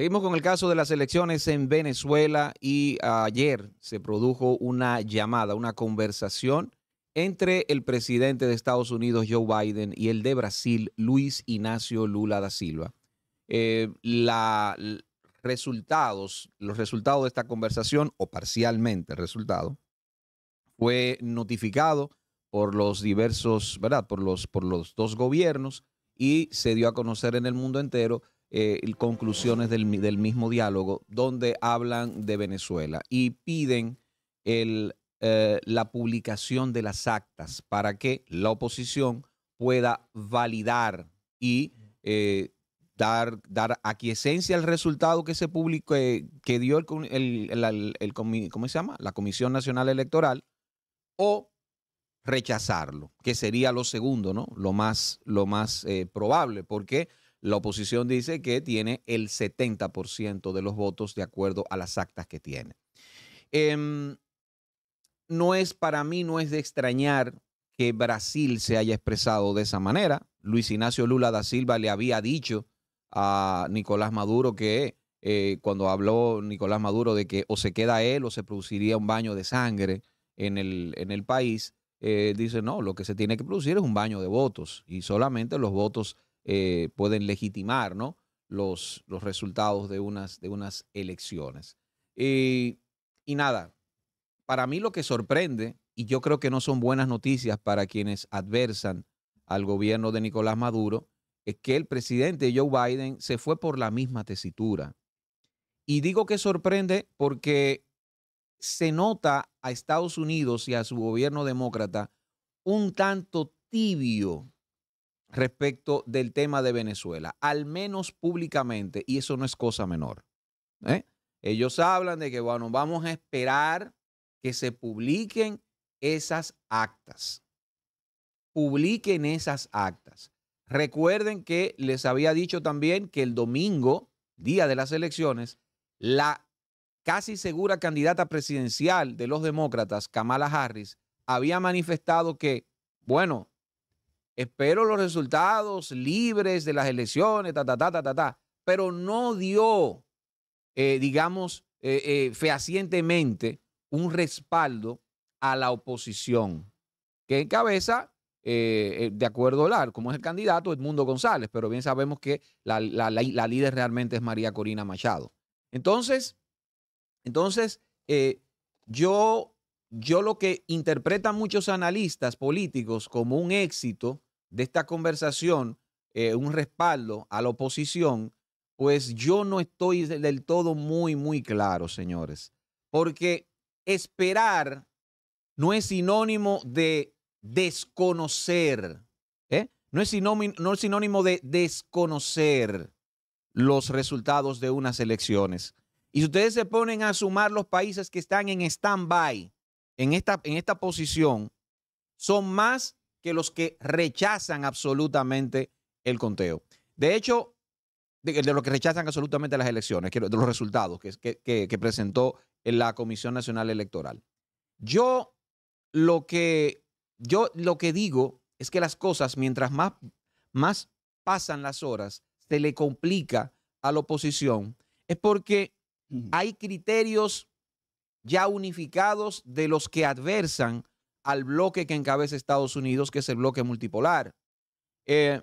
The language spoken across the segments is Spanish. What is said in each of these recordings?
Seguimos con el caso de las elecciones en Venezuela y ayer se produjo una llamada, una conversación entre el presidente de Estados Unidos, Joe Biden, y el de Brasil, Luis Ignacio Lula da Silva. Eh, los resultados de esta conversación, o parcialmente resultado, fue notificado por los diversos, ¿verdad? Por los, por los dos gobiernos y se dio a conocer en el mundo entero eh, conclusiones del, mismo diálogo, donde hablan de Venezuela y piden eh, la publicación de las actas para que la oposición pueda validar y eh, dar, dar aquiescencia al resultado que se publicó, eh, que dio el, el, se llama? la Comisión Nacional Electoral o rechazarlo, que sería lo segundo, ¿no? Lo más, lo más probable, porque la oposición dice que tiene el 70% de los votos de acuerdo a las actas que tiene. Em, no es para mí, no es de extrañar que Brasil se haya expresado de esa manera. Luis Ignacio Lula da Silva le había dicho a Nicolás Maduro que eh, cuando habló Nicolás Maduro de que o se queda él o se produciría un baño de sangre en el, en el país, eh, dice, no, lo que se tiene que producir es un baño de votos y solamente los votos eh, pueden legitimar ¿no? los, los resultados de unas, de unas elecciones. Eh, y nada, para mí lo que sorprende, y yo creo que no son buenas noticias para quienes adversan al gobierno de Nicolás Maduro, es que el presidente Joe Biden se fue por la misma tesitura. Y digo que sorprende porque se nota a Estados Unidos y a su gobierno demócrata un tanto tibio respecto del tema de Venezuela, al menos públicamente, y eso no es cosa menor. ¿eh? Ellos hablan de que, bueno, vamos a esperar que se publiquen esas actas. Publiquen esas actas. Recuerden que les había dicho también que el domingo, día de las elecciones, la casi segura candidata presidencial de los demócratas, Kamala Harris, había manifestado que, bueno, espero los resultados libres de las elecciones, ta, ta, ta, ta, ta, ta. Pero no dio, eh, digamos, eh, eh, fehacientemente un respaldo a la oposición, que encabeza, de acuerdo al como es el candidato, Edmundo González, pero bien sabemos que la, líder realmente es María Corina Machado. Entonces, entonces yo yo lo que interpretan muchos analistas políticos como un éxito de esta conversación eh, un respaldo a la oposición, pues yo no estoy del todo muy, muy claro, señores, porque esperar no es sinónimo de desconocer, ¿eh? no, es sinónimo, no es sinónimo de desconocer los resultados de unas elecciones. Y si ustedes se ponen a sumar los países que están en stand-by en esta, en esta posición, son más que los que rechazan absolutamente el conteo. De hecho, de, los que rechazan absolutamente las elecciones, de los resultados que, presentó la Comisión Nacional Electoral. Yo lo que, yo lo que digo es que las cosas, mientras más, más pasan las horas, se le complica a la oposición, es porque hay criterios ya unificados de los que adversan al bloque que encabeza Estados Unidos, que es el bloque multipolar. Eh,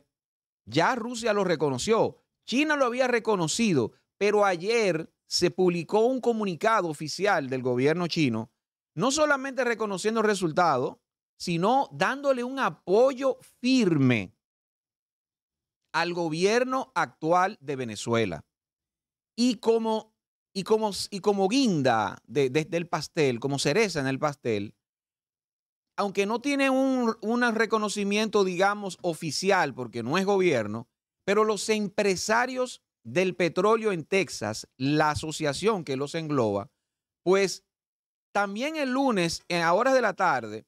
ya Rusia lo reconoció, China lo había reconocido, pero ayer se publicó un comunicado oficial del gobierno chino, no solamente reconociendo el resultado, sino dándole un apoyo firme al gobierno actual de Venezuela. Y como, y como, y como guinda del pastel, como cereza en el pastel, aunque no tiene un, reconocimiento, digamos, oficial, porque no es gobierno, pero los empresarios del petróleo en Texas, la asociación que los engloba, pues también el lunes, a horas de la tarde,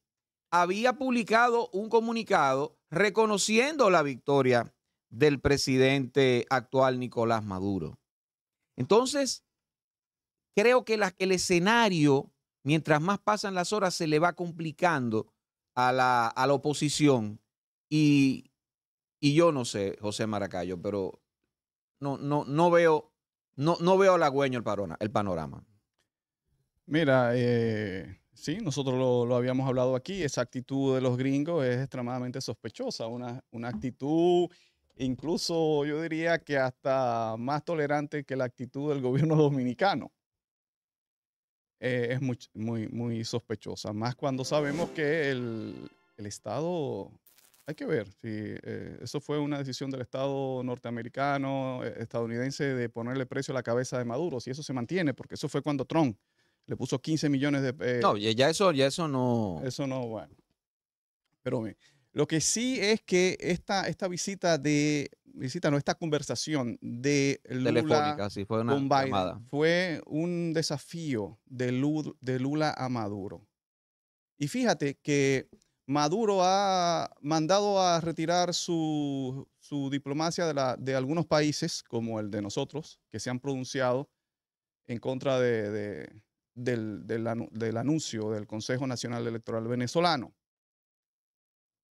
había publicado un comunicado reconociendo la victoria del presidente actual Nicolás Maduro. Entonces, creo que el escenario mientras más pasan las horas, se le va complicando a la, oposición. Y, yo no sé, José Maracayo, pero no, no, no veo, no, no veo halagüeño el, el panorama. Mira, eh, sí, nosotros lo, habíamos hablado aquí, esa actitud de los gringos es extremadamente sospechosa, una actitud incluso yo diría que hasta más tolerante que la actitud del gobierno dominicano. Eh, es muy, muy, sospechosa. Más cuando sabemos que el, Estado, hay que ver si eh, eso fue una decisión del Estado norteamericano, eh, estadounidense, de ponerle precio a la cabeza de Maduro, si eso se mantiene, porque eso fue cuando Trump le puso 15 millones de... no, ya eso, ya eso no... Eso no, bueno. Pero Lo que sí es que esta visita de visita, no esta conversación de Lula sí, fue fue un desafío de, Lula, de Lula a Maduro. Y fíjate que Maduro ha mandado a retirar su, diplomacia de, la, de, algunos países, como el de nosotros, que se han pronunciado en contra de, del, anuncio del Consejo Nacional Electoral venezolano.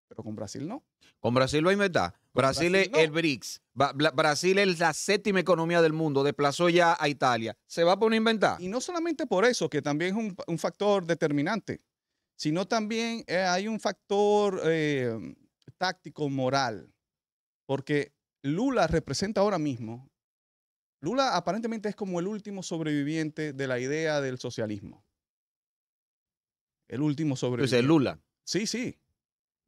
Pero con Brasil no. Con Brasil lo hay verdad Brasil, es el BRICS. Brasil es la séptima economía del mundo, desplazó ya a Italia. Se va a poner a inventar. Y no solamente por eso, que también es un, factor determinante, sino también eh, hay un factor eh, táctico moral, porque Lula representa ahora mismo, Lula aparentemente es como el último sobreviviente de la idea del socialismo. El último sobreviviente. Pues el Lula. Sí, sí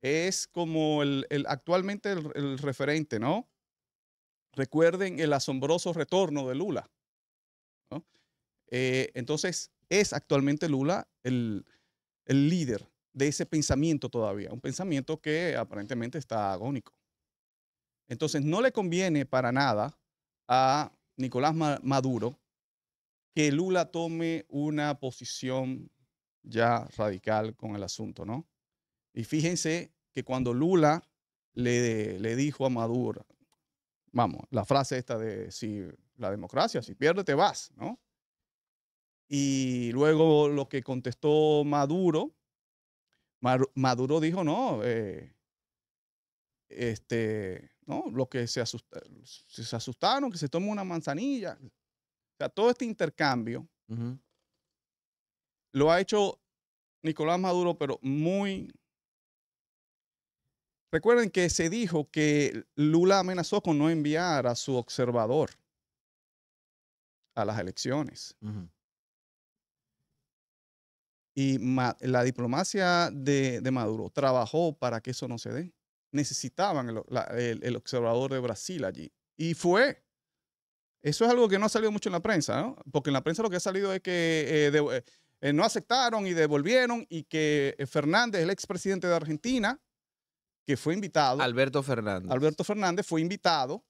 es como el, actualmente el, referente, ¿no? Recuerden el asombroso retorno de Lula. Eh, entonces, es actualmente Lula el, el líder de ese pensamiento todavía, un pensamiento que aparentemente está agónico. Entonces, no le conviene para nada a Nicolás Maduro que Lula tome una posición ya radical con el asunto, ¿no? Y fíjense que cuando Lula le, le dijo a Maduro, vamos, la frase esta de si la democracia, si pierde te vas, ¿no? Y luego lo que contestó Maduro, Maduro dijo, no, eh, este, no, lo que se, asustaron, que se tomen una manzanilla. O sea, todo este intercambio lo ha hecho Nicolás Maduro, pero muy Recuerden que se dijo que Lula amenazó con no enviar a su observador a las elecciones. Y la diplomacia de, Maduro trabajó para que eso no se dé. Necesitaban el, observador de Brasil allí. Y fue. Eso es algo que no ha salido mucho en la prensa, ¿no? Porque en la prensa lo que ha salido es que eh, eh, no aceptaron y devolvieron y que Fernández, el expresidente de Argentina, que fue invitado. Alberto Fernández. Alberto Fernández fue invitado,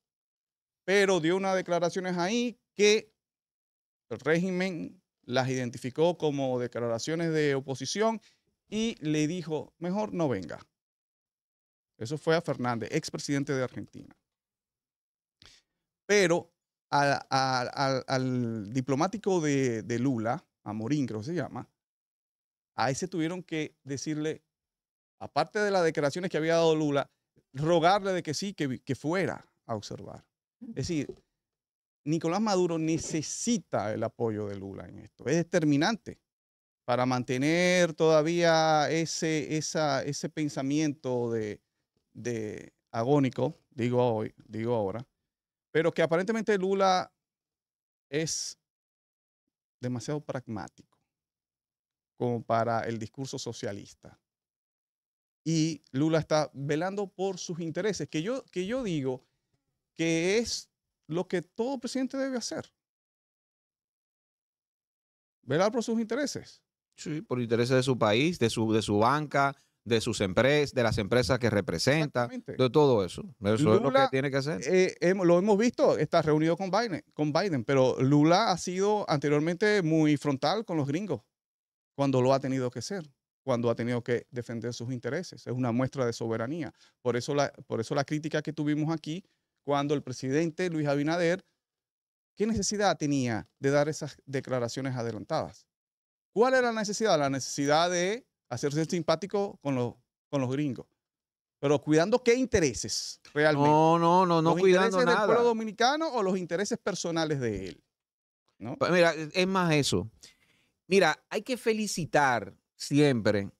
pero dio unas declaraciones ahí que el régimen las identificó como declaraciones de oposición y le dijo, mejor no venga. Eso fue a Fernández, expresidente de Argentina. Pero al diplomático de, de Lula, a Morín creo que se llama, a ese tuvieron que decirle, aparte de las declaraciones que había dado Lula, rogarle de que sí, que, que fuera a observar. Es decir, Nicolás Maduro necesita el apoyo de Lula en esto. Es determinante para mantener todavía ese, ese pensamiento de, agónico, digo, hoy, digo ahora, pero que aparentemente Lula es demasiado pragmático como para el discurso socialista y Lula está velando por sus intereses, que yo, que yo digo que es lo que todo presidente debe hacer. Velar por sus intereses. Sí, por intereses de su país, de su, de su banca, de sus empresas, de las empresas que representa, de todo eso. Eso es lo que tiene que hacer. Eh, hemos, lo hemos visto, está reunido con Biden, con Biden, pero Lula ha sido anteriormente muy frontal con los gringos cuando lo ha tenido que ser cuando ha tenido que defender sus intereses. Es una muestra de soberanía. Por eso la, por eso crítica que tuvimos aquí cuando el presidente Luis Abinader, ¿qué necesidad tenía de dar esas declaraciones adelantadas? ¿Cuál era la necesidad? La necesidad de hacerse simpático con los, con los gringos. Pero cuidando qué intereses realmente. No, no, no, no ¿Los intereses del pueblo dominicano o los intereses personales de él? Pues mira, es más eso. Mira, hay que felicitar siempre,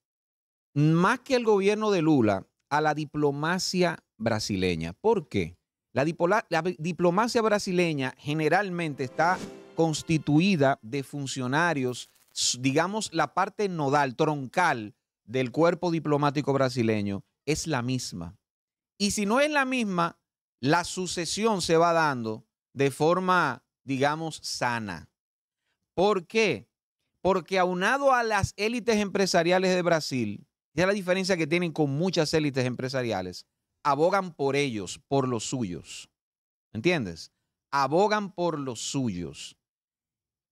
más que el gobierno de Lula, a la diplomacia brasileña. ¿Por qué? La, la diplomacia brasileña generalmente está constituida de funcionarios, digamos, la parte nodal, troncal del cuerpo diplomático brasileño es la misma. Y si no es la misma, la sucesión se va dando de forma, digamos, sana. ¿Por qué? porque aunado a las élites empresariales de Brasil, ya la diferencia que tienen con muchas élites empresariales, abogan por ellos, por los suyos. ¿Entiendes? Abogan por los suyos.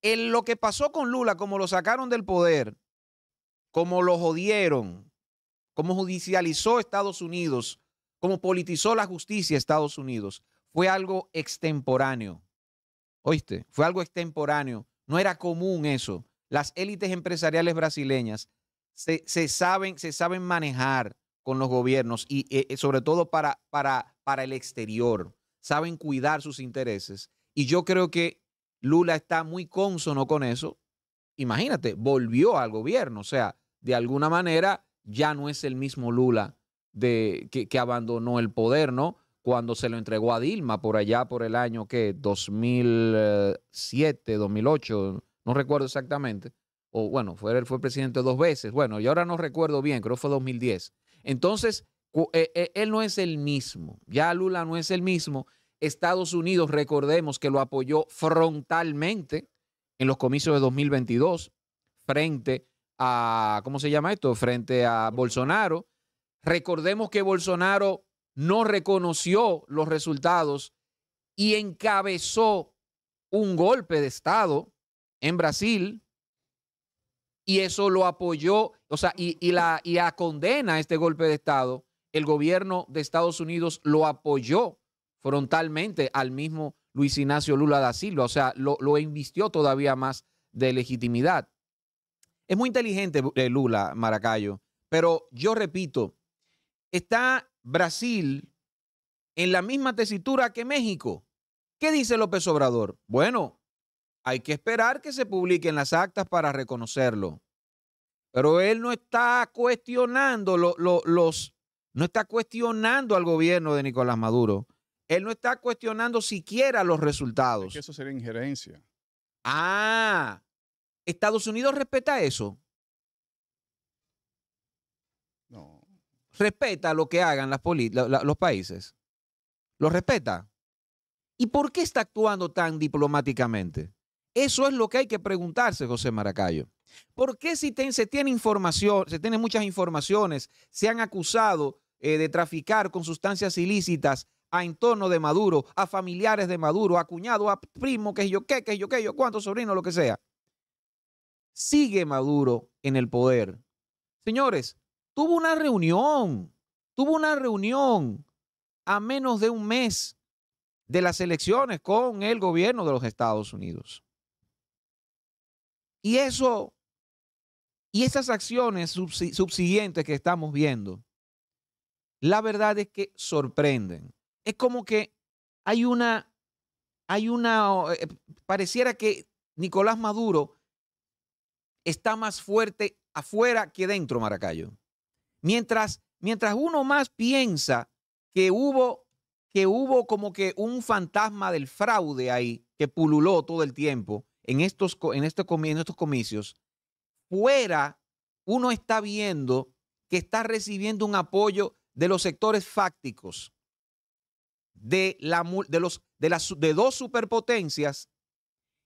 En lo que pasó con Lula, como lo sacaron del poder, como lo jodieron, como judicializó Estados Unidos, como politizó la justicia Estados Unidos, fue algo extemporáneo. ¿Oíste? Fue algo extemporáneo. No era común eso. Las élites empresariales brasileñas se, saben, se saben manejar con los gobiernos y eh, eh, sobre todo para, para, para el exterior, saben cuidar sus intereses. Y yo creo que Lula está muy cónsono con eso. Imagínate, volvió al gobierno, o sea, de alguna manera ya no es el mismo Lula de, que, abandonó el poder, ¿no? Cuando se lo entregó a Dilma por allá por el año que 2007, 2008, no recuerdo exactamente, o bueno, fue, él fue presidente dos veces, bueno, y ahora no recuerdo bien, creo que fue 2010. Entonces, eh, eh, él no es el mismo, ya Lula no es el mismo. Estados Unidos, recordemos que lo apoyó frontalmente en los comicios de 2022 frente a, ¿cómo se llama esto? Frente a Bolsonaro. Recordemos que Bolsonaro no reconoció los resultados y encabezó un golpe de Estado en Brasil y eso lo apoyó, o sea, y, y la, condena este golpe de Estado, el gobierno de Estados Unidos lo apoyó frontalmente al mismo Luis Ignacio Lula da Silva, o sea, lo, lo invistió todavía más de legitimidad. Es muy inteligente eh, Lula, Maracayo, pero yo repito, está Brasil en la misma tesitura que México. ¿Qué dice López Obrador? Bueno, hay que esperar que se publiquen las actas para reconocerlo. Pero él no está cuestionando los, no está cuestionando al gobierno de Nicolás Maduro. Él no está cuestionando siquiera los resultados. eso sería injerencia. Ah, Estados Unidos respeta eso. No. Respeta lo que hagan las los países. Lo respeta. ¿Y por qué está actuando tan diplomáticamente? Eso es lo que hay que preguntarse, José Maracayo. ¿Por qué si se tiene información, se tiene muchas informaciones, se han acusado eh, de traficar con sustancias ilícitas a entorno de Maduro, a familiares de Maduro, a cuñado, a primo, que yo qué, que yo qué, yo cuánto, sobrino, lo que sea? Sigue Maduro en el poder. Señores, tuvo una reunión, tuvo una reunión a menos de un mes de las elecciones con el gobierno de los Estados Unidos. Y eso, y esas acciones subsiguientes que estamos viendo, la verdad es que sorprenden. Es como que hay una, hay una, eh, pareciera que Nicolás Maduro está más fuerte afuera que dentro, Maracayo. Mientras, mientras uno más piensa que hubo, que hubo como que un fantasma del fraude ahí que pululó todo el tiempo, en estos, este en estos, comicios, fuera uno está viendo que está recibiendo un apoyo de los sectores fácticos, de, la, de, los, de, las, de dos superpotencias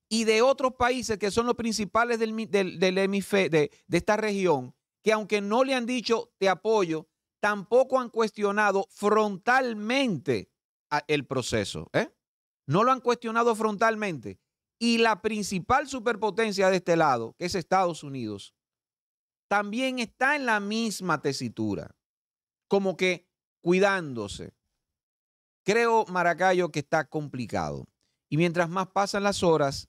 y de otros países que son los principales del, del, del de, esta región, que aunque no le han dicho te apoyo, tampoco han cuestionado frontalmente el proceso. ¿eh? No lo han cuestionado frontalmente. Y la principal superpotencia de este lado, que es Estados Unidos, también está en la misma tesitura, como que cuidándose. Creo, Maracayo, que está complicado. Y mientras más pasan las horas,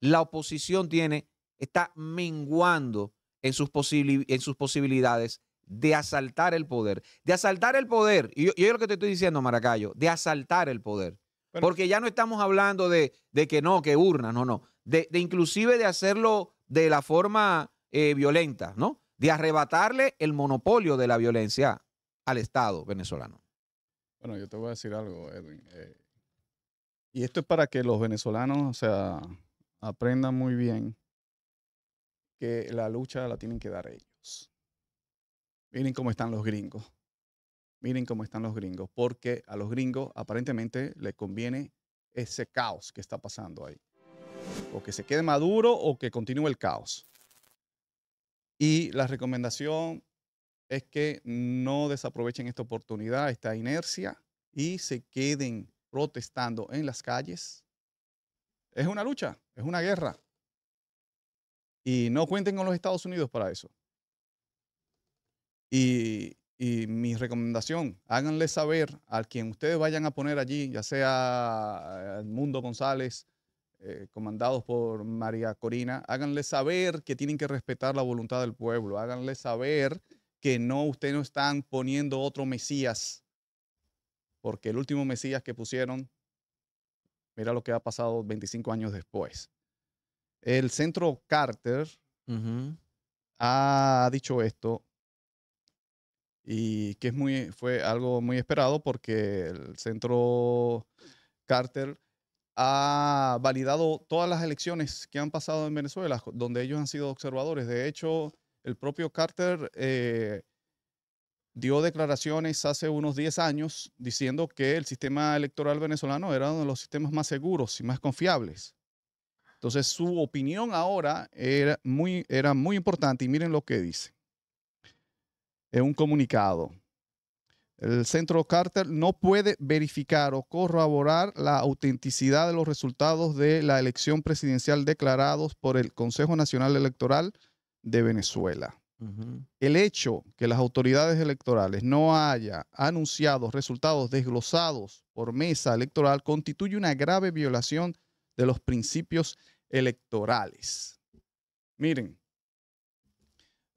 la oposición tiene, está menguando en sus, posibilidades de asaltar el poder. De asaltar el poder. Y yo, yo lo que te estoy diciendo, Maracayo, de asaltar el poder. Porque ya no estamos hablando de, que no, que urnas, no, no. De, inclusive de hacerlo de la forma eh, violenta, ¿no? De arrebatarle el monopolio de la violencia al Estado venezolano. Bueno, yo te voy a decir algo, Edwin. Eh, y esto es para que los venezolanos, o sea, aprendan muy bien que la lucha la tienen que dar ellos. Miren cómo están los gringos miren cómo están los gringos, porque a los gringos aparentemente les conviene ese caos que está pasando ahí. O que se quede maduro o que continúe el caos. Y la recomendación es que no desaprovechen esta oportunidad, esta inercia, y se queden protestando en las calles. Es una lucha, es una guerra. Y no cuenten con los Estados Unidos para eso. Y y mi recomendación, háganle saber a quien ustedes vayan a poner allí, ya sea eh, Mundo González, eh, comandados por María Corina, háganle saber que tienen que respetar la voluntad del pueblo, háganle saber que no, ustedes no están poniendo otro Mesías, porque el último Mesías que pusieron, mira lo que ha pasado 25 años después. El centro Carter ha dicho esto, y que es muy, fue algo muy esperado porque el centro Carter ha validado todas las elecciones que han pasado en Venezuela, donde ellos han sido observadores. De hecho, el propio Carter eh, dio declaraciones hace unos 10 años diciendo que el sistema electoral venezolano era uno de los sistemas más seguros y más confiables. Entonces, su opinión ahora era muy, era muy importante y miren lo que dice en un comunicado. El centro Carter no puede verificar o corroborar la autenticidad de los resultados de la elección presidencial declarados por el Consejo Nacional Electoral de Venezuela. El hecho que las autoridades electorales no haya anunciado resultados desglosados por mesa electoral constituye una grave violación de los principios electorales. Miren,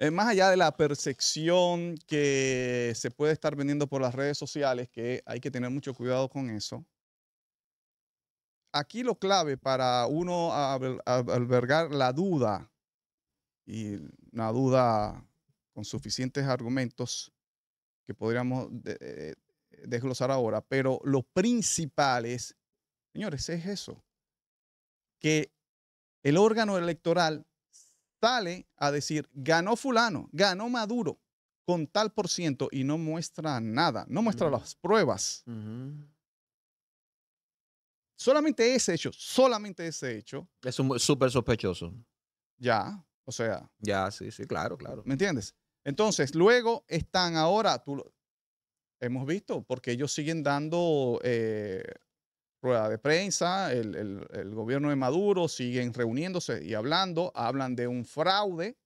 eh, más allá de la percepción que se puede estar vendiendo por las redes sociales, que hay que tener mucho cuidado con eso, aquí lo clave para uno albergar la duda y una duda con suficientes argumentos que podríamos eh, desglosar ahora, pero lo principal es, señores, es eso, que el órgano electoral Tale a decir, ganó fulano, ganó Maduro con tal por ciento y no muestra nada, no muestra las pruebas. Solamente ese hecho, solamente ese hecho. Es súper sospechoso. Ya, o sea. Ya, sí, sí, claro, claro. ¿Me entiendes? Entonces, luego están ahora, hemos visto, porque ellos siguen dando eh, Prueba de prensa, el, gobierno de Maduro siguen reuniéndose y hablando, hablan de un fraude,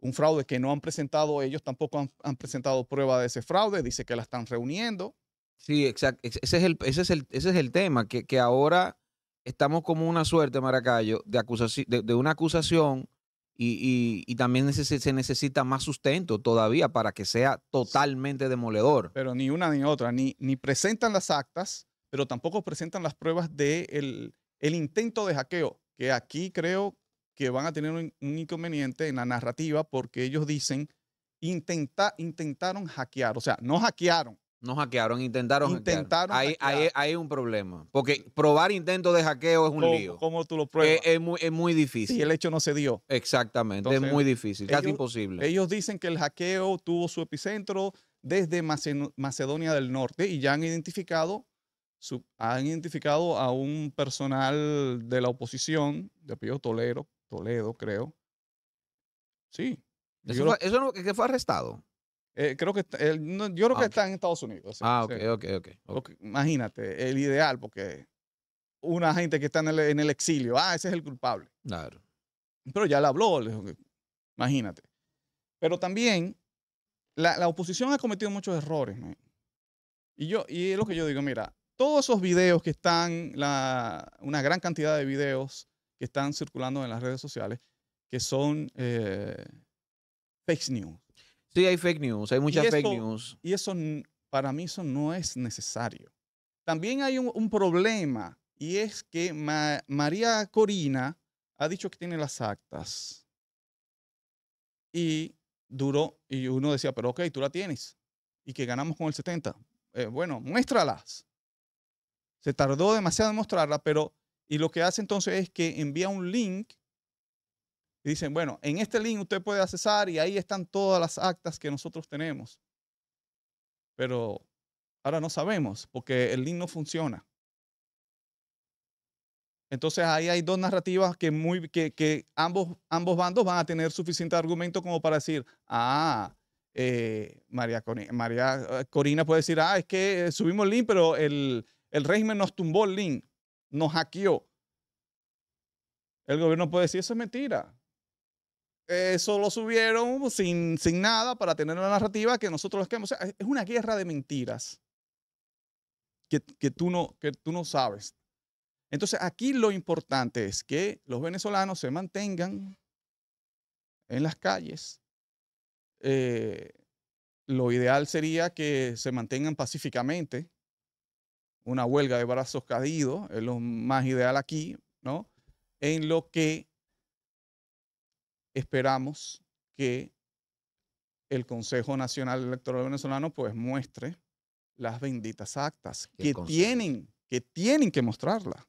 un fraude que no han presentado, ellos tampoco han, presentado prueba de ese fraude, dice que la están reuniendo. Sí, exacto, ese es el, ese es el, tema, que, ahora estamos como una suerte, Maracayo, de, acusación, de, una acusación y, y, también se, se, necesita más sustento todavía para que sea totalmente demoledor. Pero ni una ni otra, ni, ni presentan las actas, pero tampoco presentan las pruebas del de el, intento de hackeo, que aquí creo que van a tener un, inconveniente en la narrativa porque ellos dicen intentaron hackear, o sea, no hackearon. No hackearon, intentaron, hackear. Hay, Hay, un problema, porque probar intento de hackeo es un lío. ¿Cómo tú lo e, pruebas? Es, muy, difícil. Y el hecho no se dio. Exactamente, es muy difícil, casi imposible. Ellos dicen que el hackeo tuvo su epicentro desde Macedonia del Norte y ya han identificado han identificado a un personal de la oposición, de apellido Toledo, Toledo, creo. Sí. ¿Eso, lo, que fue arrestado? Eh, creo que yo creo ah, que está en Estados Unidos. ah, okay, ok, ok, Imagínate, el ideal, porque una gente que está en el, exilio, ah, ese es el culpable. Claro. Pero ya le habló, imagínate. Pero también la, oposición ha cometido muchos errores. Y, yo, y es lo que yo digo, mira, todos esos videos que están, una gran cantidad de videos que están circulando en las redes sociales, que son eh, fake news. Sí, hay fake news, hay muchas fake news. Y eso para mí eso no es necesario. También hay un, problema y es que María Corina ha dicho que tiene las actas y duró, y uno decía, pero ok, tú la tienes y que ganamos con el 70. Eh, bueno, muéstralas. Se tardó demasiado en mostrarla, pero y lo que hace entonces es que envía un link y dicen, bueno, en este link usted puede accesar y ahí están todas las actas que nosotros tenemos. Pero ahora no sabemos porque el link no funciona. Entonces ahí hay dos narrativas que, muy, que, ambos, ambos bandos van a tener suficiente argumento como para decir, ah, eh, María, María eh, Corina puede decir, ah, es que eh, subimos el link, pero el, el régimen nos tumbó el link, nos hackeó. El gobierno puede decir, eso es mentira. Eso lo subieron sin, sin nada para tener la narrativa que nosotros los queremos. es una guerra de mentiras que, tú no, que tú no sabes. Entonces, aquí lo importante es que los venezolanos se mantengan en las calles. Eh, lo ideal sería que se mantengan pacíficamente, una huelga de brazos caídos, es lo más ideal aquí, ¿no? En lo que esperamos que el Consejo Nacional Electoral Venezolano pues muestre las benditas actas que tienen, que tienen que mostrarla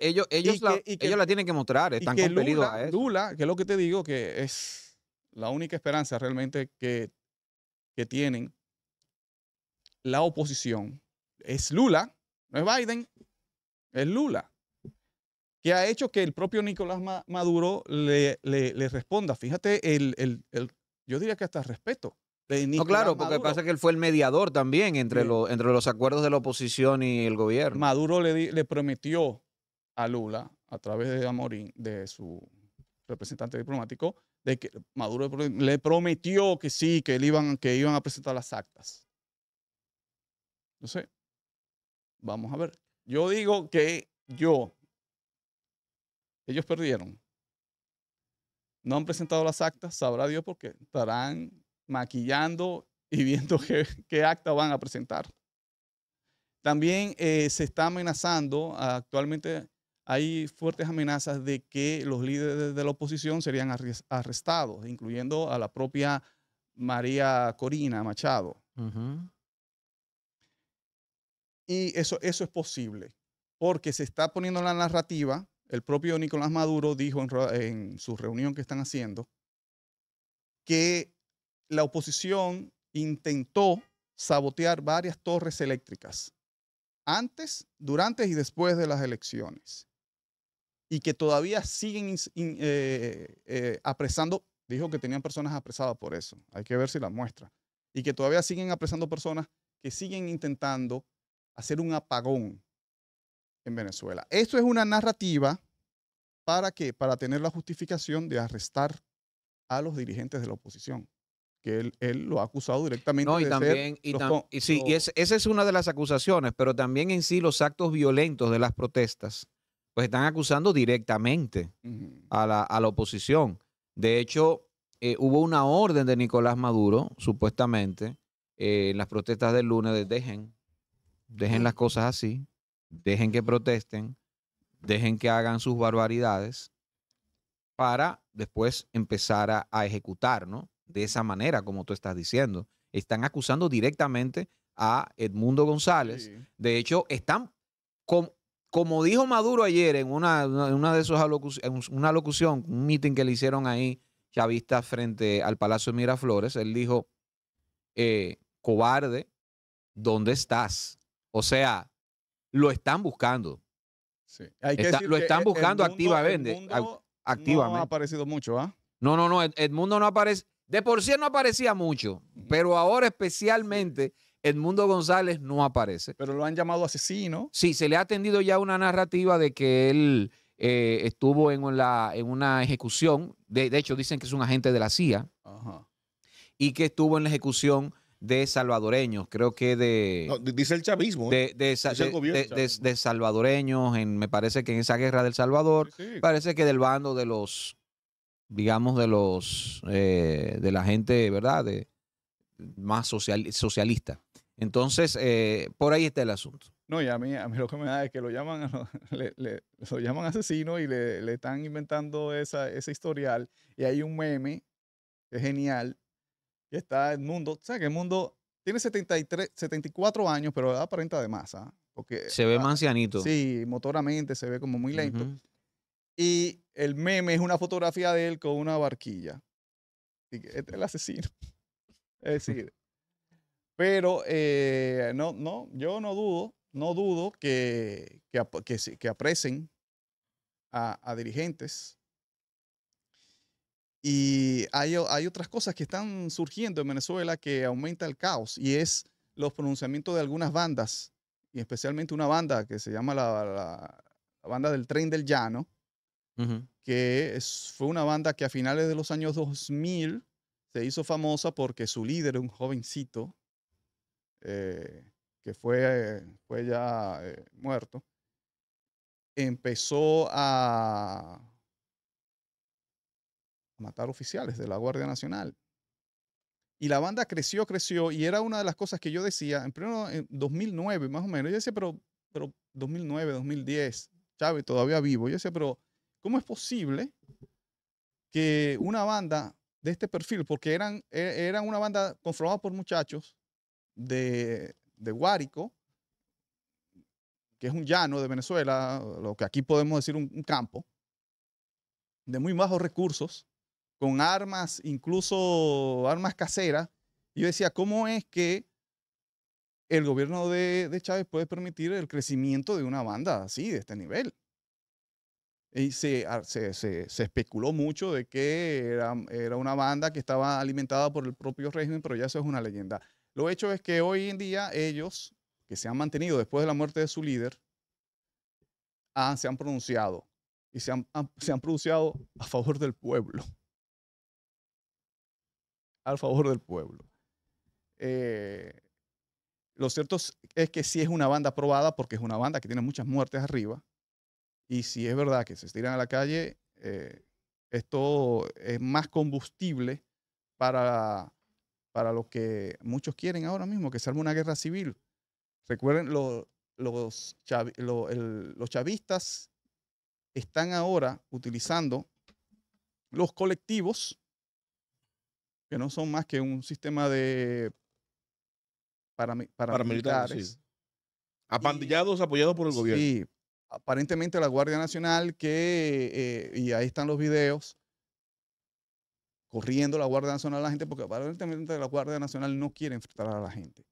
ellos, ellos, la, ellos la tienen que mostrar, están que compelidos a eso. que es lo que te digo, que es la única esperanza realmente que, que tienen la oposición es Lula, no es Biden, es Lula, que ha hecho que el propio Nicolás Maduro le, responda. Fíjate, yo diría que hasta respeto. no, claro, porque pasa que él fue el mediador también entre, los, entre los acuerdos de la oposición y el gobierno. Maduro le, le prometió a Lula, a través de Amorín, de su representante diplomático, de que Maduro le prometió que sí, que, iban, que iban a presentar las actas. No sé. Vamos a ver. Yo digo que yo, ellos perdieron. No han presentado las actas, sabrá Dios por qué. estarán maquillando y viendo qué, acta van a presentar. También eh, se está amenazando, actualmente hay fuertes amenazas de que los líderes de la oposición serían arrestados, incluyendo a la propia María Corina Machado. Y eso, eso es posible, porque se está poniendo la narrativa, el propio Nicolás Maduro dijo en, su reunión que están haciendo, que la oposición intentó sabotear varias torres eléctricas antes, durante y después de las elecciones. Y que todavía siguen eh, eh, apresando, dijo que tenían personas apresadas por eso, hay que ver si la muestra. Y que todavía siguen apresando personas que siguen intentando hacer un apagón en Venezuela. Esto es una narrativa para qué? Para tener la justificación de arrestar a los dirigentes de la oposición. Que él, lo ha acusado directamente. y también, y, sí, y esa es una de las acusaciones, pero también en sí los actos violentos de las protestas, pues están acusando directamente a, la, oposición. De hecho, eh, hubo una orden de Nicolás Maduro, supuestamente, eh, en las protestas del lunes de Dejen, dejen las cosas así, dejen que protesten, dejen que hagan sus barbaridades para después empezar a, ejecutar, ¿no? De esa manera, como tú estás diciendo. Están acusando directamente a Edmundo González. De hecho, están, como dijo Maduro ayer en una, una de sus alocuciones, una locución, un mitin que le hicieron ahí, chavistas frente al Palacio de Miraflores, él dijo, eh, cobarde, ¿dónde estás? O sea, lo están buscando. Sí. Hay que lo están buscando activamente. no ha aparecido mucho, ¿ah? No, no, no. Edmundo no aparece. De por sí no aparecía mucho, pero ahora especialmente Edmundo González no aparece. Pero lo han llamado asesino. Sí, se le ha atendido ya una narrativa de que él eh, estuvo en, una ejecución. De, de hecho, dicen que es un agente de la CIA Ajá. y que estuvo en la ejecución de salvadoreños, creo que de... dice el chavismo. De, de, salvadoreños, en, me parece que en esa guerra del Salvador, parece que del bando de los, digamos, de los, eh, de la gente, ¿verdad? De, más social, socialista. Entonces, eh, por ahí está el asunto. No, y a mí, mí lo que me da es que lo llaman, lo llaman asesino y le, le están inventando esa, ese historial. Y hay un meme, es genial, y está el mundo. O sea, que el mundo tiene 73, 74 años, pero aparenta de masa. ¿ah? Porque, se ve ah, más ancianito. Sí, motoramente se ve como muy lento. Y el meme es una fotografía de él con una barquilla. Este es el asesino. es decir, pero eh, no, no, yo no dudo, no dudo que, que, que, aprecen a dirigentes y hay, otras cosas que están surgiendo en Venezuela que aumenta el caos y es los pronunciamientos de algunas bandas, y especialmente una banda que se llama la, banda del tren del llano, que fue una banda que a finales de los años 2000 se hizo famosa porque su líder, un jovencito, eh, que fue, ya eh, muerto, empezó a matar oficiales de la Guardia Nacional. Y la banda creció, creció, y era una de las cosas que yo decía, en primero, en 2009 más o menos, yo decía, pero, pero 2009, 2010, Chávez todavía vivo, yo decía, pero ¿cómo es posible que una banda de este perfil, porque eran, e, eran una banda conformada por muchachos de, de Guárico, que es un llano de Venezuela, lo que aquí podemos decir un campo, de muy bajos recursos, con armas, incluso armas caseras. Y yo decía, ¿cómo es que el gobierno de, Chávez puede permitir el crecimiento de una banda así, de este nivel? Y se, se, especuló mucho de que era, una banda que estaba alimentada por el propio régimen, pero ya eso es una leyenda. Lo hecho es que hoy en día ellos, que se han mantenido después de la muerte de su líder, ah, se han pronunciado y se se han pronunciado a favor del pueblo al favor del pueblo. Eh, lo cierto es que sí es una banda probada porque es una banda que tiene muchas muertes arriba. Y si es verdad que se estiran a la calle, eh, esto es más combustible para, para lo que muchos quieren ahora mismo, que se una guerra civil. Recuerden, los, los chavistas están ahora utilizando los colectivos que no son más que un sistema de para paramilitares. Apandillados, apoyados por el gobierno. Sí, aparentemente la Guardia Nacional, que, eh, y ahí están los videos, corriendo la Guardia Nacional a la gente, porque aparentemente la Guardia Nacional no quiere enfrentar a la gente.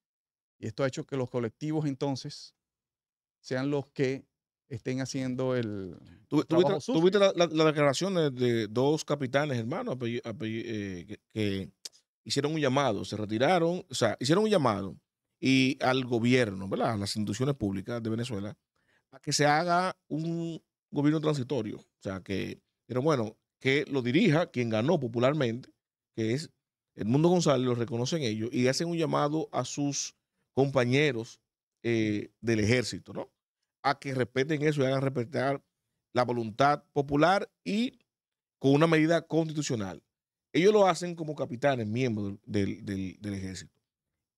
Y esto ha hecho que los colectivos entonces sean los que estén haciendo el. tuviste trabajo la, de, dos capitanes hermanos eh, que, hicieron un llamado, se retiraron, o sea, hicieron un llamado y al gobierno, ¿verdad? A las instituciones públicas de Venezuela, a que se haga un gobierno transitorio. O sea, que, pero bueno, que lo dirija quien ganó popularmente, que es el Mundo González, lo reconocen ellos, y hacen un llamado a sus compañeros eh, del ejército, ¿no? a que respeten eso y hagan respetar la voluntad popular y con una medida constitucional. Ellos lo hacen como capitanes, miembros del, ejército.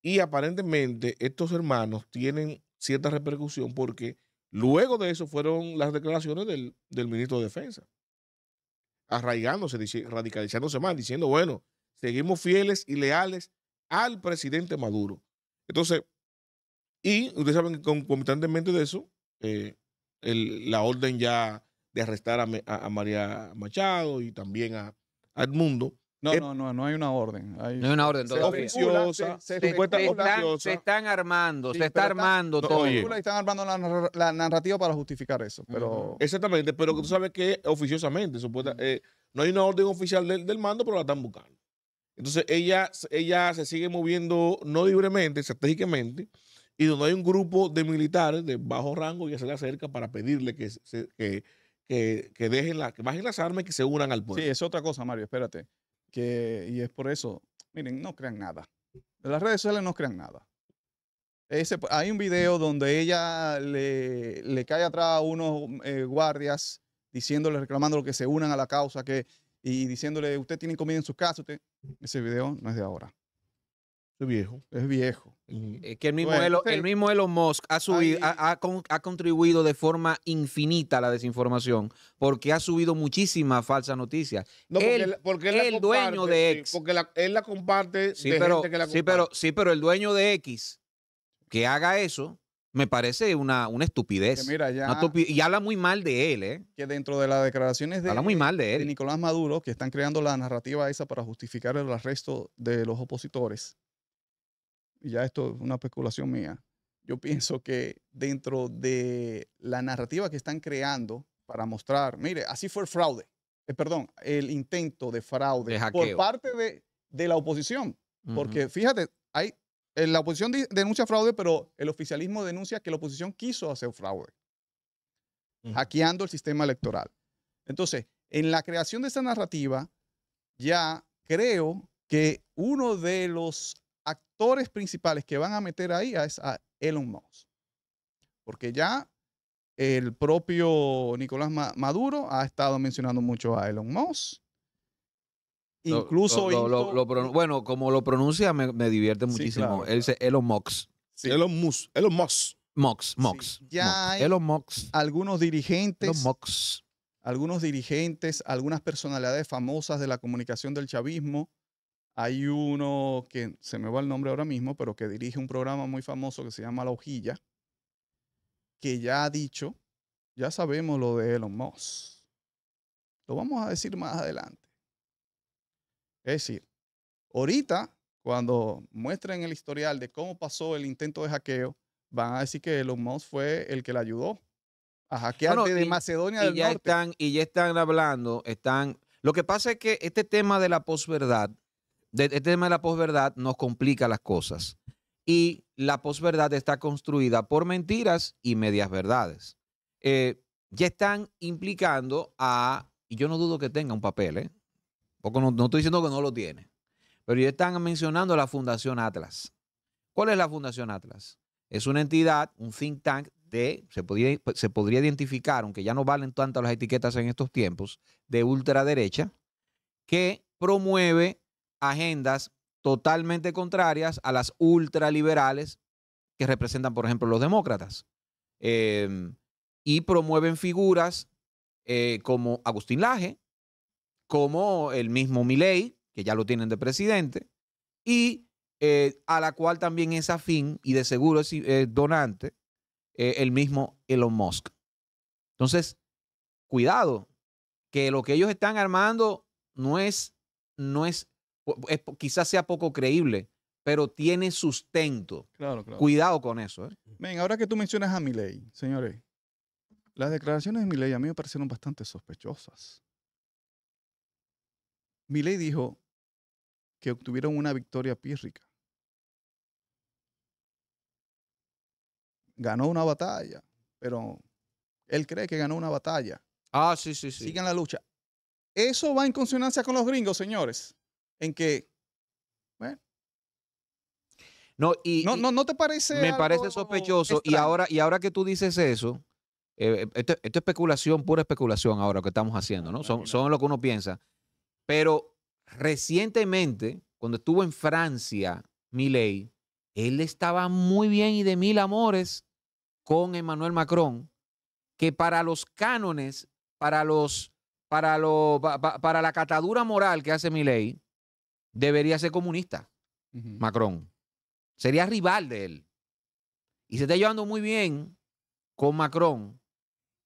Y aparentemente estos hermanos tienen cierta repercusión porque luego de eso fueron las declaraciones del, ministro de Defensa, arraigándose, radicalizándose más, diciendo, bueno, seguimos fieles y leales al presidente Maduro. Entonces, y ustedes saben que concomitantemente de eso, eh, la orden ya de arrestar a, María Machado y también a, Edmundo. No, eh no, no, no hay una orden. no hay una orden Oficiosa, se, están, armando, se está armando están armando la, narrativa para justificar eso. pero Exactamente, pero tú sabes que oficiosamente, supuesta, eh, no hay una orden oficial del, mando, pero la están buscando. Entonces ella, ella se sigue moviendo no libremente, estratégicamente, y donde hay un grupo de militares de bajo rango y se le acerca para pedirle que, dejen la, que bajen las armas y que se unan al pueblo. Sí, es otra cosa, Mario, espérate. Que, y es por eso, miren, no crean nada. En las redes sociales no crean nada. Ese, hay un video donde ella le, cae atrás a unos eh, guardias diciéndole, reclamando que se unan a la causa que, y diciéndole, usted tiene comida en su casa. Ese video no es de ahora. Es viejo. Es viejo. Es eh, que el mismo, Elon, el mismo Elon Musk ha, ha, contribuido de forma infinita a la desinformación porque ha subido muchísimas falsas noticias. el dueño de X. porque él la comparte sí, pero, Sí pero, el dueño de X que haga eso me parece una, una estupidez. y habla muy mal de él, ¿eh? Que dentro de las declaraciones de, de Nicolás Maduro, que están creando la narrativa esa para justificar el arresto de los opositores, ya esto es una especulación mía, yo pienso que dentro de la narrativa que están creando para mostrar, mire, así fue el fraude, eh, perdón, el intento de fraude por parte de, la oposición. Porque fíjate, hay, eh, la oposición denuncia fraude, pero el oficialismo denuncia que la oposición quiso hacer fraude, hackeando el sistema electoral. Entonces, en la creación de esta narrativa, ya creo que uno de los principales que van a meter ahí es a Elon Musk. Porque ya el propio Nicolás Maduro ha estado mencionando mucho a Elon Musk. Incluso. bueno, como lo pronuncia, me, divierte muchísimo. Él dice Elon Musk. Elon Musk. Elon Musk. Mox, Mox. ya Elon Musk algunos dirigentes. Algunos dirigentes, algunas personalidades famosas de la comunicación del chavismo hay uno que se me va el nombre ahora mismo, pero que dirige un programa muy famoso que se llama La Hojilla, que ya ha dicho, ya sabemos lo de Elon Musk. Lo vamos a decir más adelante. Es decir, ahorita, cuando muestren el historial de cómo pasó el intento de hackeo, van a decir que Elon Musk fue el que le ayudó a hackear de Macedonia del ya Norte. Están, y ya están hablando, están... Lo que pasa es que este tema de la posverdad, este tema de la posverdad nos complica las cosas. Y la posverdad está construida por mentiras y medias verdades. Eh, ya están implicando a, y yo no dudo que tenga un papel, ¿eh? no, estoy diciendo que no lo tiene, pero ya están mencionando la Fundación Atlas. ¿Cuál es la Fundación Atlas? Es una entidad, un think tank de, se podría, se podría identificar, aunque ya no valen tantas las etiquetas en estos tiempos, de ultraderecha, que promueve agendas totalmente contrarias a las ultraliberales que representan, por ejemplo, los demócratas. Em, y promueven figuras eh, como Agustín Laje, como el mismo Milei, que ya lo tienen de presidente, y eh, a la cual también es afín y de seguro es eh, donante el mismo Elon Musk. Entonces, cuidado, que lo que ellos están armando no es, no es quizás sea poco creíble, pero tiene sustento. Claro, Cuidado con eso. ¿eh? ahora que tú mencionas a Miley, señores, las declaraciones de Miley a mí me parecieron bastante sospechosas. Miley dijo que obtuvieron una victoria pírrica. Ganó una batalla, pero él cree que ganó una batalla. Ah, sí, sí, sí. Sigan la lucha. Eso va en consonancia con los gringos, señores en que, No, y, no, no, te parece. Me parece sospechoso. Y ahora, y ahora que tú dices eso, eh, esto, es especulación, pura especulación ahora que estamos haciendo, ¿no? Son, son lo que uno piensa. Pero recientemente, cuando estuvo en Francia, Milei, él estaba muy bien y de mil amores con Emmanuel Macron, que para los cánones, para los, para para, la catadura moral que hace ley debería ser comunista, Macron. Sería rival de él. Y se está llevando muy bien con Macron.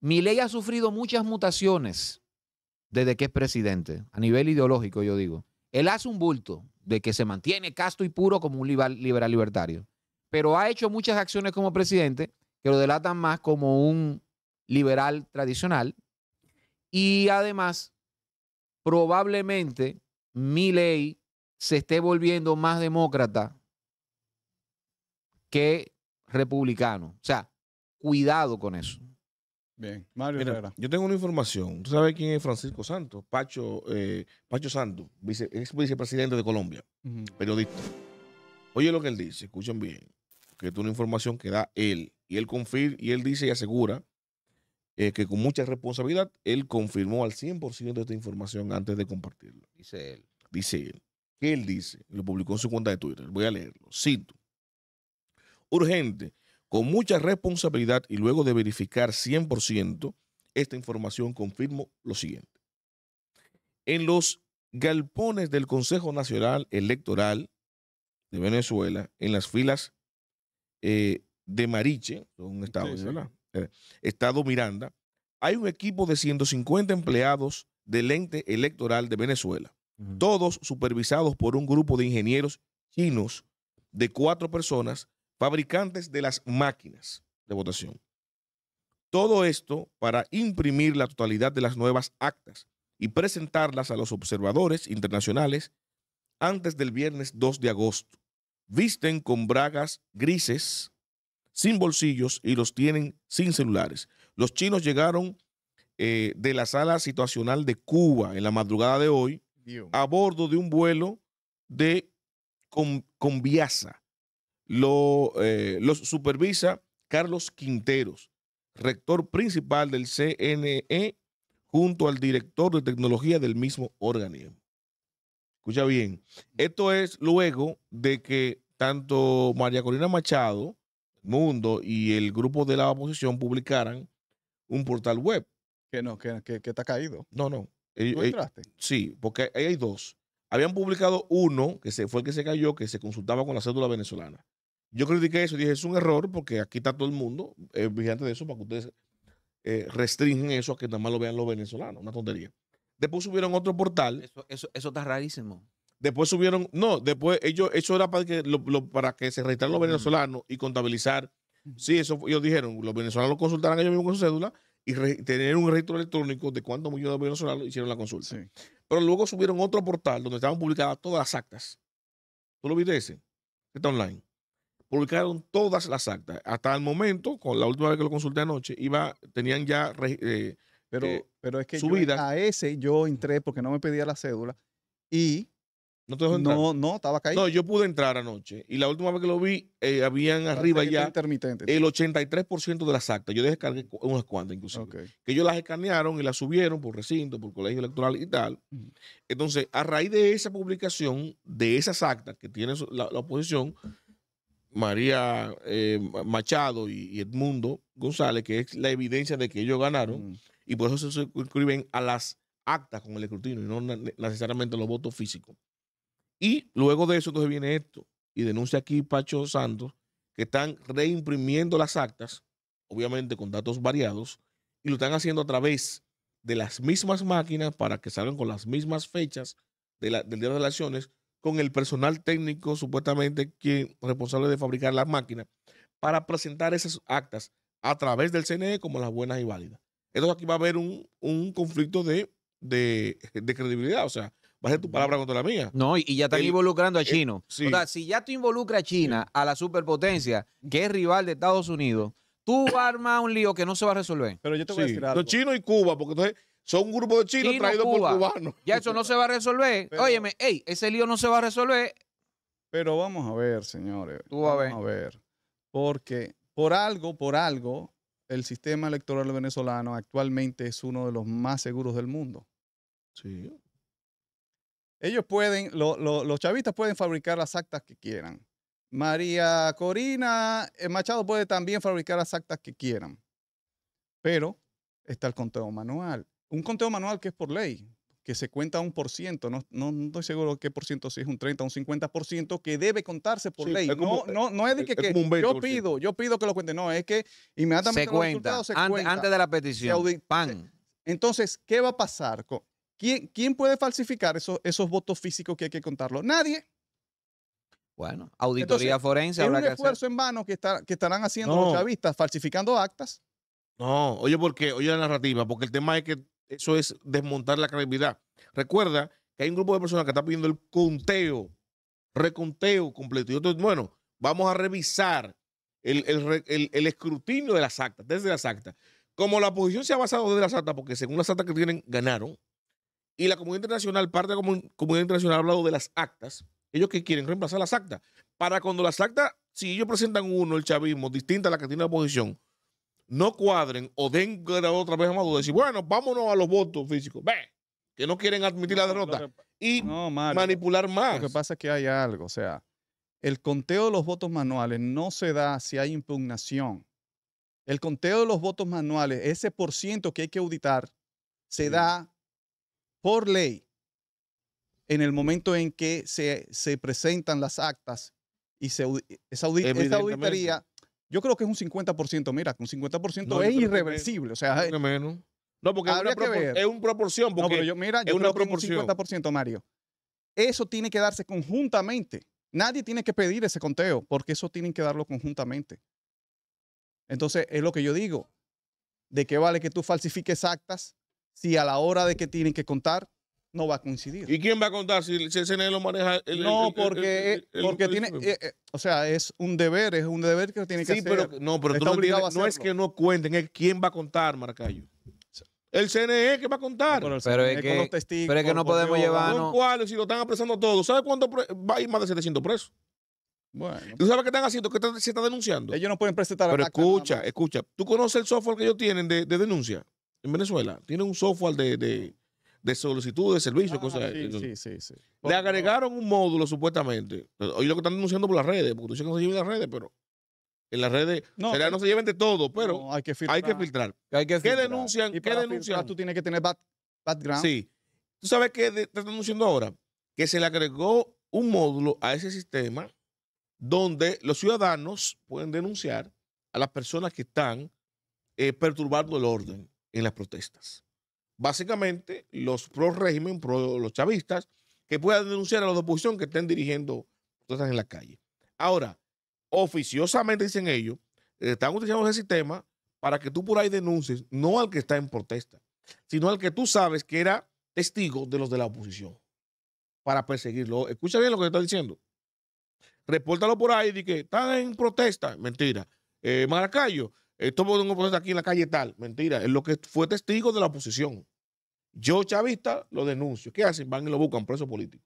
ley ha sufrido muchas mutaciones desde que es presidente, a nivel ideológico, yo digo. Él hace un bulto de que se mantiene casto y puro como un liberal libertario, pero ha hecho muchas acciones como presidente que lo delatan más como un liberal tradicional. Y además, probablemente Milley se esté volviendo más demócrata que republicano. O sea, cuidado con eso. Bien, Mario Herrera. Yo tengo una información. ¿Tú sabes quién es Francisco Santos? Pacho, eh, Pacho Santos, ex vicepresidente de Colombia, periodista. Oye lo que él dice, escuchen bien, que es una información que da él. Y él confirma, y él dice y asegura eh, que con mucha responsabilidad él confirmó al 100% esta información antes de compartirla. Dice él. Dice él que él dice, lo publicó en su cuenta de Twitter, voy a leerlo, cito, urgente, con mucha responsabilidad y luego de verificar 100% esta información, confirmo lo siguiente. En los galpones del Consejo Nacional Electoral de Venezuela, en las filas eh, de Mariche, un estado, eh, estado Miranda, hay un equipo de 150 empleados del ente electoral de Venezuela todos supervisados por un grupo de ingenieros chinos de cuatro personas, fabricantes de las máquinas de votación. Todo esto para imprimir la totalidad de las nuevas actas y presentarlas a los observadores internacionales antes del viernes 2 de agosto. Visten con bragas grises, sin bolsillos y los tienen sin celulares. Los chinos llegaron eh, de la sala situacional de Cuba en la madrugada de hoy a bordo de un vuelo de Conviasa. Lo, eh, los supervisa Carlos Quinteros, rector principal del CNE, junto al director de tecnología del mismo organismo. Escucha bien, mm. esto es luego de que tanto María Corina Machado, Mundo y el grupo de la oposición publicaran un portal web. Que no, que está caído. No, no sí, porque ahí hay dos. Habían publicado uno, que se, fue el que se cayó, que se consultaba con la cédula venezolana. Yo critiqué eso y dije, es un error porque aquí está todo el mundo eh, vigilante de eso para que ustedes eh, restringen eso a que nada más lo vean los venezolanos. Una tontería. Después subieron otro portal. Eso, está rarísimo. Después subieron, no, después ellos, eso era para que, para que se registraran los mm. venezolanos y contabilizar. Sí, eso ellos dijeron, los venezolanos lo consultarán ellos mismos con su cédula y tener un registro electrónico de cuántos millones de venezolanos hicieron la consulta. Pero luego subieron otro portal donde estaban publicadas todas las actas. ¿Tú lo viste ese? Está online. Publicaron todas las actas. Hasta el momento, con la última vez que lo consulté anoche, iba, tenían ya eh, pero, eh, pero es que a ese yo entré porque no me pedía la cédula y ¿No No, estaba caído. No, yo pude entrar anoche. Y la última vez que lo vi, eh, habían arriba ya el 83% de las actas. Yo descargué unas cuantas, inclusive. Que ellos las escanearon y las subieron por recinto, por colegio electoral y tal. Entonces, a raíz de esa publicación, de esas actas que tiene la, oposición, María eh, Machado y, Edmundo González, que es la evidencia de que ellos ganaron, y por eso se suscriben a las actas con el escrutinio y no necesariamente los votos físicos. Y luego de eso, entonces viene esto y denuncia aquí Pacho Santos que están reimprimiendo las actas, obviamente con datos variados, y lo están haciendo a través de las mismas máquinas para que salgan con las mismas fechas de del de las relaciones con el personal técnico supuestamente que responsable de fabricar las máquinas, para presentar esas actas a través del CNE como las buenas y válidas. Entonces aquí va a haber un, conflicto de, de credibilidad, o sea, va a ser tu palabra contra la mía. No, y, ya están involucrando a eh, Chino. O sea, si ya tú involucras a China, a la superpotencia, que es rival de Estados Unidos, tú vas a armar un lío que no se va a resolver. Pero yo te voy a decir Los chinos y Cuba, porque entonces son un grupo de chinos traídos por cubanos. Ya eso no se va a resolver. Óyeme, ese lío no se va a resolver. Pero vamos a ver, señores. Tú a ver. Vamos a ver. Porque por algo, por algo, el sistema electoral venezolano actualmente es uno de los más seguros del mundo. Sí. Ellos pueden, los chavistas pueden fabricar las actas que quieran. María Corina eh, Machado puede también fabricar las actas que quieran. Pero está el conteo manual. Un conteo manual que es por ley, que se cuenta un por ciento, no, no, estoy seguro qué por ciento, si es un 30, un 50 por ciento, que debe contarse por ley. no, no, es de que, yo pido, yo pido que lo cuente, no, es que inmediatamente se, cuenta. se antes, cuenta. antes, de la petición. Entonces, ¿qué va a pasar? ¿Quién, puede falsificar esos, votos físicos que hay que contarlo? Nadie. Bueno, auditoría forense. Es un esfuerzo en vano que, que estarán haciendo los chavistas, falsificando actas. No, oye, porque, oye la narrativa, porque el tema es que eso es desmontar la credibilidad. Recuerda que hay un grupo de personas que está pidiendo el conteo, reconteo completo. Y bueno, vamos a revisar el, el, escrutinio de las actas, desde las actas. Como la oposición se ha basado desde las actas, porque según las actas que tienen, ganaron, y la comunidad internacional, parte de la comunidad internacional ha hablado de las actas. Ellos que quieren reemplazar las actas. Para cuando las actas, si ellos presentan uno, el chavismo, distinta a la que tiene la oposición, no cuadren o den otra vez a Maduro, decir, bueno, vámonos a los votos físicos. Ve, que no quieren admitir la derrota y manipular más. Lo que pasa es que hay algo, o sea, el conteo de los votos manuales no se da si hay impugnación. El conteo de los votos manuales, ese por ciento que hay que auditar, se da por ley, en el momento en que se, presentan las actas y se, esa, auditoría, yo creo que es un 50%, mira, un 50% es irreversible, o sea, No, porque es una, proporción. Porque yo, mira, una proporción. un 50%, Mario. Eso tiene que darse conjuntamente. Nadie tiene que pedir ese conteo, porque eso tienen que darlo conjuntamente. Entonces, es lo que yo digo. ¿De qué vale que tú falsifiques actas si a la hora de que tienen que contar no va a coincidir. ¿Y quién va a contar si el CNE lo maneja? no, porque, porque tiene, eh, eh, o sea, es un deber, es un deber que tiene que sí, Pero, no, pero tú no, no es que no cuenten, es quién va a contar, Marcayo. El CNE que va a contar. Pero, es, que, pero es que no podemos llevarnos. Si lo están apresando todos. ¿Sabes cuánto va a ir más de 700 presos? Bueno. ¿Tú sabes qué están haciendo? ¿Qué se está denunciando? Ellos no pueden presentar. Pero escucha, escucha. ¿Tú conoces el software que ellos tienen de, de denuncia? en Venezuela tiene un software de, de, solicitud de servicio, ah, cosas sí, sí, Le agregaron un módulo supuestamente. Hoy lo que están denunciando por las redes, porque tú dices que no se lleven las redes, pero en las redes no, se lleven de todo, pero hay, que filtrar, hay que filtrar. que ¿Qué denuncian? tú tienes que tener background. Sí. ¿Tú sabes qué te están denunciando ahora? Que se le agregó un módulo a ese sistema donde los ciudadanos pueden denunciar a las personas que están eh, perturbando el orden en las protestas. Básicamente, los pro régimen, pro los chavistas, que puedan denunciar a los de oposición que estén dirigiendo protestas en la calle. Ahora, oficiosamente dicen ellos, están utilizando ese sistema para que tú por ahí denuncies, no al que está en protesta, sino al que tú sabes que era testigo de los de la oposición, para perseguirlo. Escucha bien lo que te está diciendo. Repórtalo por ahí y que están en protesta. Mentira. Eh, Maracayo, esto es un proceso aquí en la calle tal. Mentira. Es lo que fue testigo de la oposición. Yo, chavista, lo denuncio. ¿Qué hacen? Van y lo buscan preso político.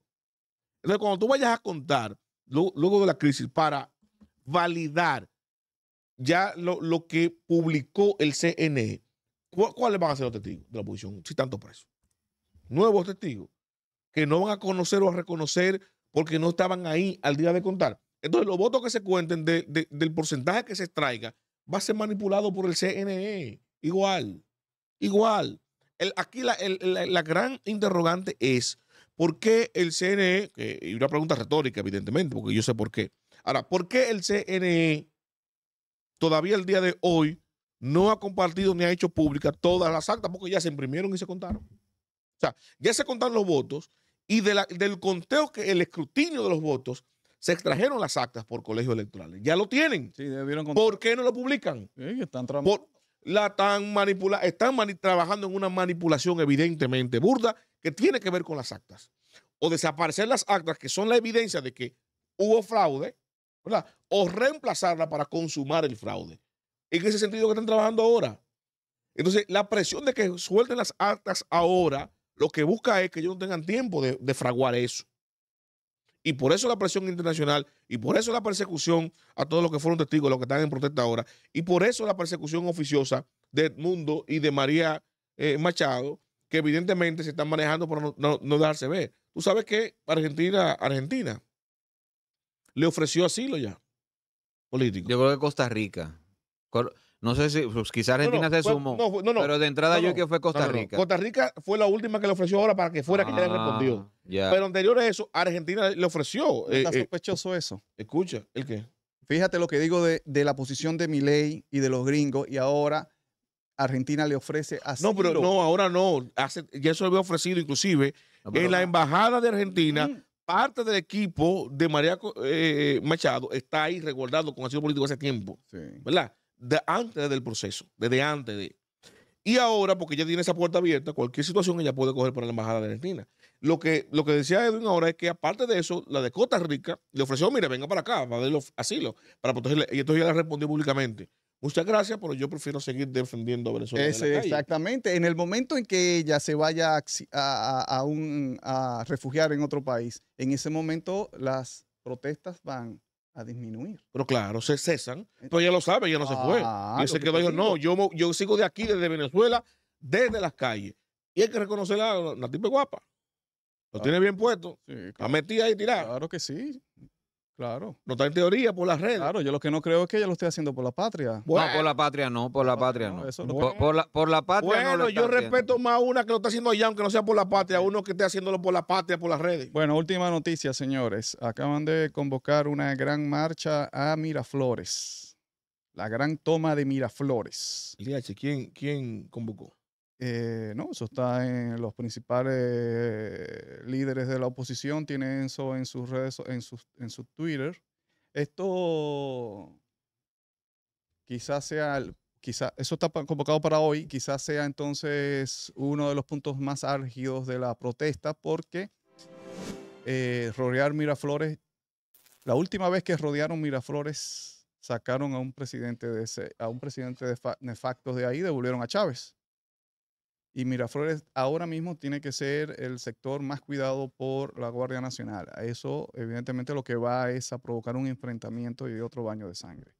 Entonces, cuando tú vayas a contar, luego de la crisis, para validar ya lo, que publicó el CNE, ¿cuáles van a ser los testigos de la oposición si tanto presos? Nuevos testigos que no van a conocer o a reconocer porque no estaban ahí al día de contar. Entonces, los votos que se cuenten del porcentaje que se extraiga va a ser manipulado por el CNE. Igual, igual. El, aquí la, gran interrogante es por qué el CNE, y una pregunta retórica evidentemente, porque yo sé por qué. Ahora, ¿por qué el CNE todavía el día de hoy no ha compartido ni ha hecho pública todas las actas? Porque ya se imprimieron y se contaron. O sea, ya se contaron los votos y del conteo, que el escrutinio de los votos, se extrajeron las actas por colegios electorales. Ya lo tienen. Sí, debieron ¿Por qué no lo publican? están la tan manipula están trabajando en una manipulación evidentemente burda que tiene que ver con las actas. O desaparecer las actas que son la evidencia de que hubo fraude, ¿verdad? O reemplazarla para consumar el fraude. En ese sentido que están trabajando ahora. Entonces, la presión de que suelten las actas ahora, lo que busca es que ellos no tengan tiempo de fraguar eso. Y por eso la presión internacional, y por eso la persecución a todos los que fueron testigos, los que están en protesta ahora, y por eso la persecución oficiosa de Edmundo y de María eh, Machado, que evidentemente se están manejando para no, no, no ver. Tú sabes que Argentina, Argentina le ofreció asilo ya político. Yo creo que Costa Rica. No sé si, pues, quizá Argentina se sumó. No, no, pero de entrada yo que fue Costa Rica. Costa Rica fue la última que le ofreció ahora para que fuera quien que le ah, respondió. Pero anterior a eso, Argentina le ofreció. Está eh, eh, sospechoso eso. Escucha, ¿el qué? Fíjate lo que digo de, la posición de Milei y de los gringos y ahora Argentina le ofrece así. No, pero no, ahora no. Hace, ya eso lo había ofrecido inclusive en la embajada de Argentina. Mm. parte del equipo de María eh, Machado está ahí recordado con asilo político hace tiempo. Sí. ¿Verdad? de antes del proceso, desde antes de. Y ahora, porque ella tiene esa puerta abierta, cualquier situación ella puede coger para la embajada de Argentina. Lo que, lo que decía Edwin ahora es que, aparte de eso, la de Costa Rica le ofreció, mire, venga para acá, para los asilo, para protegerle. Y entonces ella le respondió públicamente. Muchas gracias, pero yo prefiero seguir defendiendo a Venezuela. Exactamente. En el momento en que ella se vaya a, a, a, un, a refugiar en otro país, en ese momento las protestas van a disminuir. Pero claro, se cesan. Pero ella lo sabe, ella no se fue. Ah, y se quedó no, yo, yo sigo de aquí, desde Venezuela, desde las calles. Y hay que reconocerla, la tipa guapa. Lo ah. tiene bien puesto. Sí, claro. La ahí tirada. Claro que sí. Claro. No está en teoría por las redes. Claro, yo lo que no creo es que ella lo esté haciendo por la patria. No, por la patria no, por la patria no. por, la, por, la, patria bueno, no. Bueno, yo respeto más a una que lo está haciendo allá, aunque no sea por la patria, uno que esté haciéndolo por la patria, por las redes. Bueno, última noticia, señores. Acaban de convocar una gran marcha a Miraflores. La gran toma de Miraflores. ¿quién, quién convocó? Eh, no, eso está en los principales líderes de la oposición, tienen eso en sus redes, en su, en su Twitter. Esto quizás sea, quizás, eso está convocado para hoy, quizás sea entonces uno de los puntos más álgidos de la protesta porque eh, rodear Miraflores, la última vez que rodearon Miraflores, sacaron a un presidente de ese, a un presidente de nefacto de ahí, devolvieron a Chávez. Y Miraflores ahora mismo tiene que ser el sector más cuidado por la Guardia Nacional. Eso evidentemente lo que va es a provocar un enfrentamiento y otro baño de sangre.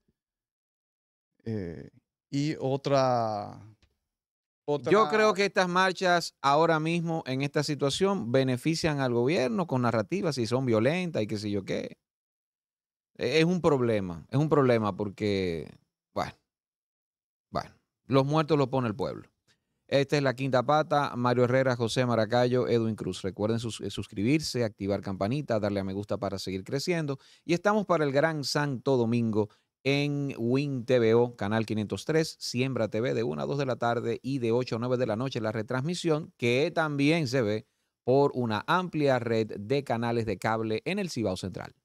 Eh, y otra, Yo creo que estas marchas ahora mismo en esta situación benefician al gobierno con narrativas si son violentas y qué sé yo qué. E-, es un problema, es un problema porque, bueno, bueno, los muertos los pone el pueblo. Esta es la quinta pata. Mario Herrera, José Maracayo, Edwin Cruz. Recuerden eh, suscribirse, activar campanita, darle a me gusta para seguir creciendo. Y estamos para el Gran Santo Domingo en Win TVO, canal 503, Siembra TV de 1 a 2 de la tarde y de 8 a 9 de la noche la retransmisión, que también se ve por una amplia red de canales de cable en el Cibao Central.